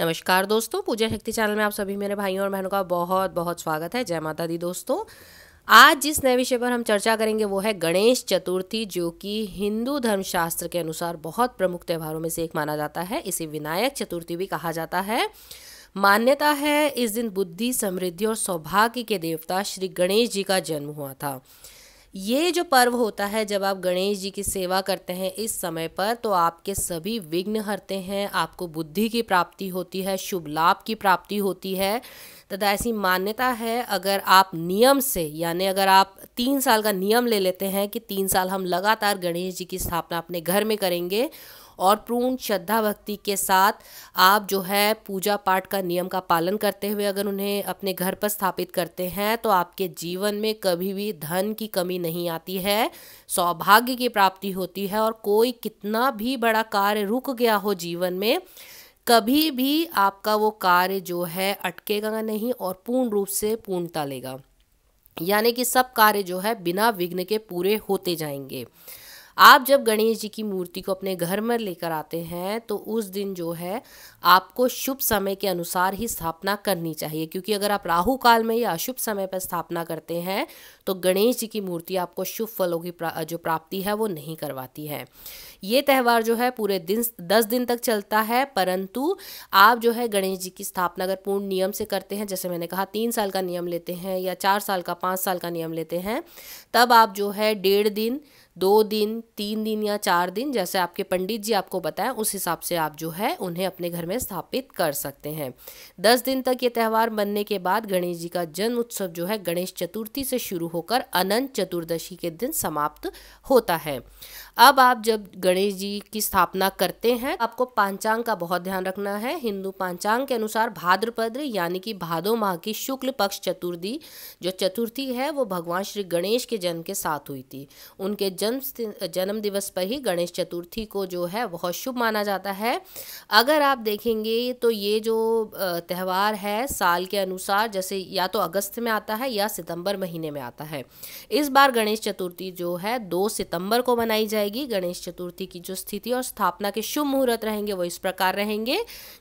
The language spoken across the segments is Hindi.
नमस्कार दोस्तों पूजा शक्ति चैनल में आप सभी मेरे भाइयों और बहनों का बहुत बहुत स्वागत है जय माता दी दोस्तों आज जिस नए विषय पर हम चर्चा करेंगे वो है गणेश चतुर्थी जो कि हिंदू धर्मशास्त्र के अनुसार बहुत प्रमुख त्यौहारों में से एक माना जाता है इसे विनायक चतुर्थी भी कहा जाता है मान्यता है इस दिन बुद्धि समृद्धि और सौभाग्य के देवता श्री गणेश जी का जन्म हुआ था ये जो पर्व होता है जब आप गणेश जी की सेवा करते हैं इस समय पर तो आपके सभी विघ्न हरते हैं आपको बुद्धि की प्राप्ति होती है शुभ लाभ की प्राप्ति होती है तथा ऐसी मान्यता है अगर आप नियम से यानी अगर आप तीन साल का नियम ले लेते हैं कि तीन साल हम लगातार गणेश जी की स्थापना अपने घर में करेंगे और पूर्ण श्रद्धा भक्ति के साथ आप जो है पूजा पाठ का नियम का पालन करते हुए अगर उन्हें अपने घर पर स्थापित करते हैं तो आपके जीवन में कभी भी धन की कमी नहीं आती है सौभाग्य की प्राप्ति होती है और कोई कितना भी बड़ा कार्य रुक गया हो जीवन में कभी भी आपका वो कार्य जो है अटकेगा नहीं और पूर्ण रूप से पूर्णता लेगा यानी कि सब कार्य जो है बिना विघ्न के पूरे होते जाएंगे आप जब गणेश जी की मूर्ति को अपने घर में लेकर आते हैं तो उस दिन जो है आपको शुभ समय के अनुसार ही स्थापना करनी चाहिए क्योंकि अगर आप राहु काल में या अशुभ समय पर स्थापना करते हैं तो गणेश जी की मूर्ति आपको शुभ फलों की प्रा, जो प्राप्ति है वो नहीं करवाती है ये त्यौहार जो है पूरे दिन दस दिन तक चलता है परंतु आप जो है गणेश जी की स्थापना अगर पूर्ण नियम से करते हैं जैसे मैंने कहा तीन साल का नियम लेते हैं या चार साल का पाँच साल का नियम लेते हैं तब आप जो है डेढ़ दिन दो दिन तीन दिन या चार दिन जैसे आपके पंडित जी आपको बताएं उस हिसाब से आप जो है उन्हें अपने घर में स्थापित कर सकते हैं दस दिन तक ये त्यौहार बनने के बाद गणेश जी का जन्म उत्सव जो है गणेश चतुर्थी से शुरू होकर अनंत चतुर्दशी के दिन समाप्त होता है अब आप जब गणेश जी की स्थापना करते हैं आपको पांचांग का बहुत ध्यान रखना है हिंदू पांचांग के अनुसार भाद्रपद्र यानी कि भादो माह की शुक्ल पक्ष चतुर्थी जो चतुर्थी है वो भगवान श्री गणेश के जन्म के साथ हुई थी उनके जन्म जन्म दिवस पर ही गणेश चतुर्थी को जो है बहुत शुभ माना जाता है अगर आप देखेंगे तो ये जो त्यौहार है साल के अनुसार जैसे या तो अगस्त में आता है या सितंबर महीने में आता है इस बार गणेश चतुर्थी जो है दो सितंबर को मनाई जाए जाएगी गणेश चतुर्थी की जो स्थिति और स्थापना के शुभ मुहूर्त रहेंगे वो इस प्रकार रहेंगे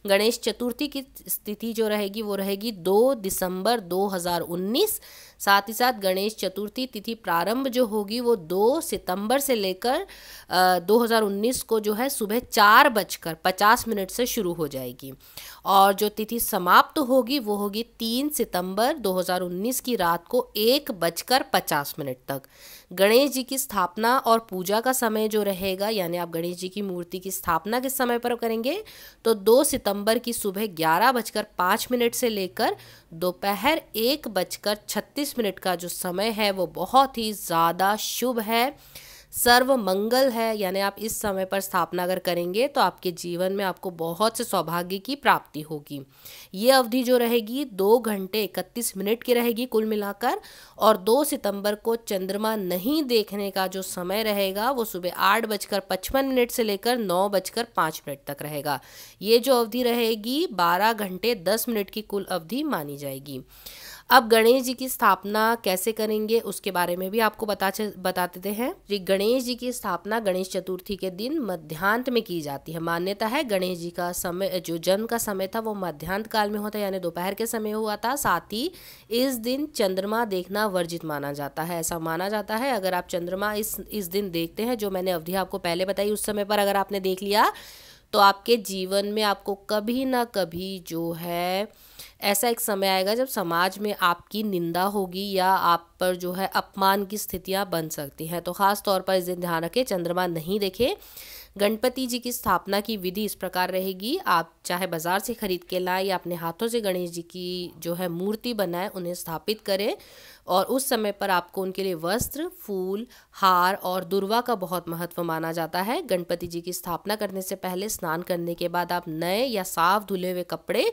गणेश चतुर्थी की स्थिति जो रहेगी वो रहेगी दो दिसंबर 2019 साथ ही साथ गणेश चतुर्थी तिथि प्रारंभ जो होगी वो दो सितंबर से लेकर आ, 2019 को जो है सुबह चार बजकर पचास मिनट से शुरू हो जाएगी और जो तिथि समाप्त तो होगी वो होगी तीन सितंबर 2019 की रात को एक बजकर पचास मिनट तक गणेश जी की स्थापना और पूजा का समय समय जो रहेगा यानी आप गणेश जी की मूर्ति की स्थापना किस समय पर करेंगे तो दो सितंबर की सुबह ग्यारह बजकर पाँच मिनट से लेकर दोपहर एक बजकर छत्तीस मिनट का जो समय है वो बहुत ही ज़्यादा शुभ है सर्व मंगल है यानी आप इस समय पर स्थापना अगर करेंगे तो आपके जीवन में आपको बहुत से सौभाग्य की प्राप्ति होगी ये अवधि जो रहेगी दो घंटे इकतीस मिनट की रहेगी कुल मिलाकर और दो सितंबर को चंद्रमा नहीं देखने का जो समय रहेगा वो सुबह आठ बजकर पचपन मिनट से लेकर नौ बजकर पाँच मिनट तक रहेगा ये जो अवधि रहेगी बारह घंटे दस मिनट की कुल अवधि मानी जाएगी अब गणेश जी की स्थापना कैसे करेंगे उसके बारे में भी आपको बता बता देते हैं जी गणेश जी की स्थापना गणेश चतुर्थी के दिन मध्यांत में की जाती है मान्यता है गणेश जी का समय जो जन्म का समय था वो मध्यांत काल में होता है यानी दोपहर के समय हुआ था साथ ही इस दिन चंद्रमा देखना वर्जित माना जाता है ऐसा माना जाता है अगर आप चंद्रमा इस इस दिन देखते हैं जो मैंने अवधि आपको पहले बताई उस समय पर अगर आपने देख लिया तो आपके जीवन में आपको कभी ना कभी जो है ऐसा एक समय आएगा जब समाज में आपकी निंदा होगी या आप पर जो है अपमान की स्थितियाँ बन सकती हैं तो ख़ास तौर पर इस दिन ध्यान रखें चंद्रमा नहीं देखें गणपति जी की स्थापना की विधि इस प्रकार रहेगी आप चाहे बाज़ार से खरीद के लाएं या अपने हाथों से गणेश जी की जो है मूर्ति बनाएं उन्हें स्थापित करें और उस समय पर आपको उनके लिए वस्त्र फूल हार और दुर्वा का बहुत महत्व माना जाता है गणपति जी की स्थापना करने से पहले स्नान करने के बाद आप नए या साफ धुले हुए कपड़े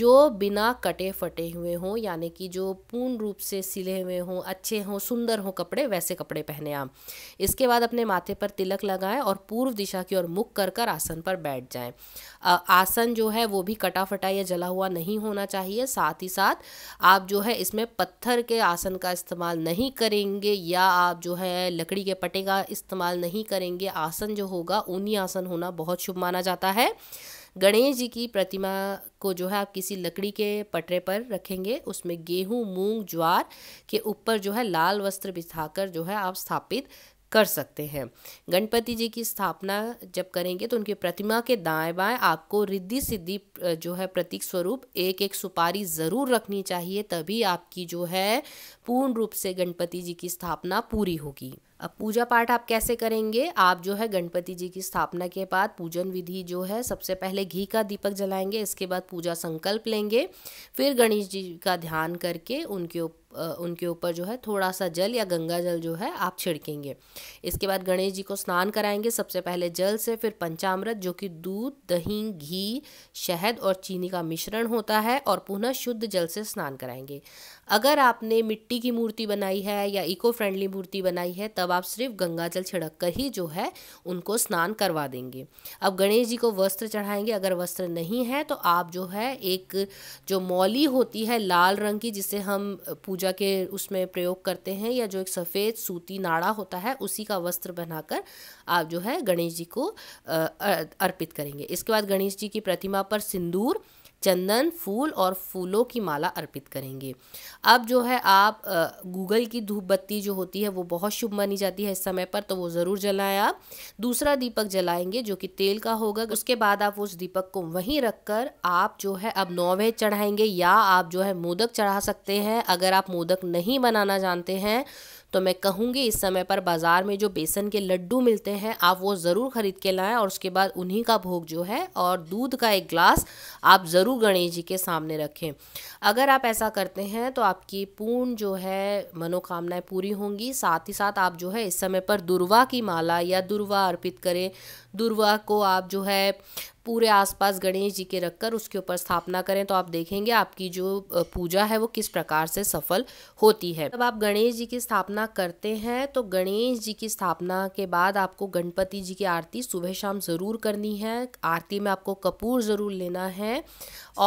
जो बिना कटे फटे हुए हों यानी कि जो पूर्ण रूप से सिले हुए हों अच्छे हों सुंदर हों कपड़े वैसे कपड़े पहने आप इसके बाद अपने माथे पर तिलक लगाएं और पूर्व दिशा की ओर मुख कर कर आसन पर बैठ जाएं आसन जो है वो भी कटा फटा या जला हुआ नहीं होना चाहिए साथ ही साथ आप जो है इसमें पत्थर के आसन बेसन का इस्तेमाल नहीं करेंगे या आप जो है लकड़ी के पटे का इस्तेमाल नहीं करेंगे आसन जो होगा ऊनी आसन होना बहुत शुभ माना जाता है गणेश जी की प्रतिमा को जो है आप किसी लकड़ी के पटरे पर रखेंगे उसमें गेहूं मूंग ज्वार के ऊपर जो है लाल वस्त्र बिछाकर जो है आप स्थापित कर सकते हैं गणपति जी की स्थापना जब करेंगे तो उनकी प्रतिमा के दाएं बाएं आपको रिद्धि सिद्धि जो है प्रतीक स्वरूप एक एक सुपारी ज़रूर रखनी चाहिए तभी आपकी जो है पूर्ण रूप से गणपति जी की स्थापना पूरी होगी अब पूजा पाठ आप कैसे करेंगे आप जो है गणपति जी की स्थापना के बाद पूजन विधि जो है सबसे पहले घी का दीपक जलाएंगे इसके बाद पूजा संकल्प लेंगे फिर गणेश जी का ध्यान करके उनके उनके ऊपर जो है थोड़ा सा जल या गंगा जल जो है आप छिड़केंगे इसके बाद गणेश जी को स्नान कराएंगे सबसे पहले जल से फिर पंचामृत जो कि दूध दही घी शहद और चीनी का मिश्रण होता है और पुनः शुद्ध जल से स्नान कराएंगे अगर आपने मिट्टी की मूर्ति बनाई है या इको फ्रेंडली मूर्ति बनाई है तब आप सिर्फ गंगा जल छिड़क कर ही जो है उनको स्नान करवा देंगे अब गणेश जी को वस्त्र चढ़ाएंगे अगर वस्त्र नहीं है तो आप जो है एक जो मौली होती है लाल रंग की जिसे हम पूजा के उसमें प्रयोग करते हैं या जो एक सफ़ेद सूती नाड़ा होता है उसी का वस्त्र बनाकर आप जो है गणेश जी को अर्पित करेंगे इसके बाद गणेश जी की प्रतिमा पर सिंदूर चंदन फूल और फूलों की माला अर्पित करेंगे अब जो है आप गूगल की धूप बत्ती जो होती है वो बहुत शुभ मानी जाती है इस समय पर तो वो ज़रूर जलाएं आप दूसरा दीपक जलाएंगे जो कि तेल का होगा उसके बाद आप उस दीपक को वहीं रख कर आप जो है अब नौवे चढ़ाएंगे या आप जो है मोदक चढ़ा सकते हैं अगर आप मोदक नहीं बनाना जानते हैं तो मैं कहूँगी इस समय पर बाज़ार में जो बेसन के लड्डू मिलते हैं आप वो ज़रूर ख़रीद के लाएँ और उसके बाद उन्हीं का भोग जो है और दूध का एक ग्लास आप ज़रूर गणेश जी के सामने रखें अगर आप ऐसा करते हैं तो आपकी पूर्ण जो है मनोकामनाएं पूरी होंगी साथ ही साथ आप जो है इस समय पर दुर्वा की माला या दुर्वा अर्पित करें दुर्वा को आप जो है पूरे आसपास गणेश जी के रखकर उसके ऊपर स्थापना करें तो आप देखेंगे आपकी जो पूजा है वो किस प्रकार से सफल होती है जब आप गणेश जी की स्थापना करते हैं तो गणेश जी की स्थापना के बाद आपको गणपति जी की आरती सुबह शाम ज़रूर करनी है आरती में आपको कपूर ज़रूर लेना है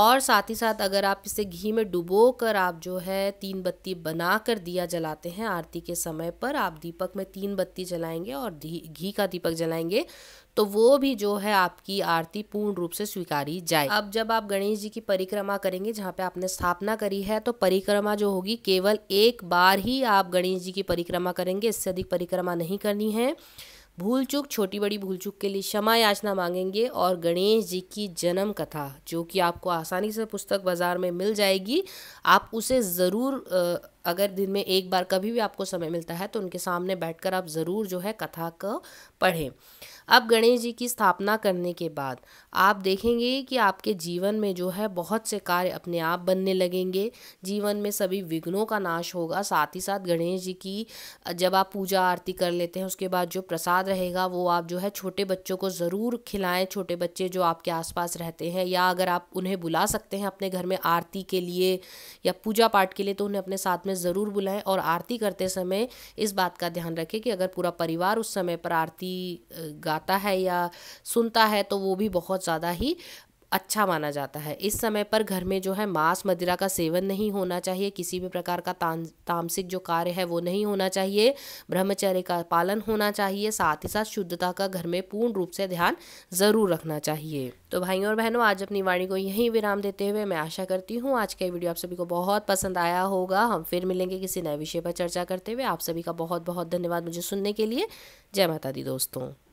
और साथ ही साथ अगर आप इसे घी में डुबो कर आप जो है तीन बत्ती बना कर दिया जलाते हैं आरती के समय पर आप दीपक में तीन बत्ती जलाएंगे और घी का दीपक जलाएंगे तो वो भी जो है आपकी आरती पूर्ण रूप से स्वीकारी जाए अब जब आप गणेश जी की परिक्रमा करेंगे जहाँ पे आपने स्थापना करी है तो परिक्रमा जो होगी केवल एक बार ही आप गणेश जी की परिक्रमा करेंगे इससे अधिक परिक्रमा नहीं करनी है भूल चूक छोटी बड़ी भूल चूक के लिए क्षमा याचना मांगेंगे और गणेश जी की जन्म कथा जो कि आपको आसानी से पुस्तक बाज़ार में मिल जाएगी आप उसे ज़रूर अगर दिन में एक बार कभी भी आपको समय मिलता है तो उनके सामने बैठकर आप ज़रूर जो है कथा को पढ़ें अब गणेश जी की स्थापना करने के बाद आप देखेंगे कि आपके जीवन में जो है बहुत से कार्य अपने आप बनने लगेंगे जीवन में सभी विघ्नों का नाश होगा साथ ही साथ गणेश जी की जब आप पूजा आरती कर लेते हैं उसके बाद जो प्रसाद रहेगा वो आप जो है छोटे बच्चों को ज़रूर खिलाएं छोटे बच्चे जो आपके आसपास रहते हैं या अगर आप उन्हें बुला सकते हैं अपने घर में आरती के लिए या पूजा पाठ के लिए तो उन्हें अपने साथ में में ज़रूर बुलाएं और आरती करते समय इस बात का ध्यान रखें कि अगर पूरा परिवार उस समय पर आरती गाता है या सुनता है तो वो भी बहुत ज़्यादा ही अच्छा माना जाता है इस समय पर घर में जो है मांस मदिरा का सेवन नहीं होना चाहिए किसी भी प्रकार का तामसिक जो कार्य है वो नहीं होना चाहिए ब्रह्मचर्य का पालन होना चाहिए साथ ही साथ शुद्धता का घर में पूर्ण रूप से ध्यान ज़रूर रखना चाहिए तो भाइयों और बहनों आज अपनी वाणी को यहीं विराम देते हुए मैं आशा करती हूँ आज का वीडियो आप सभी को बहुत पसंद आया होगा हम फिर मिलेंगे किसी नए विषय पर चर्चा करते हुए आप सभी का बहुत बहुत धन्यवाद मुझे सुनने के लिए जय माता दी दोस्तों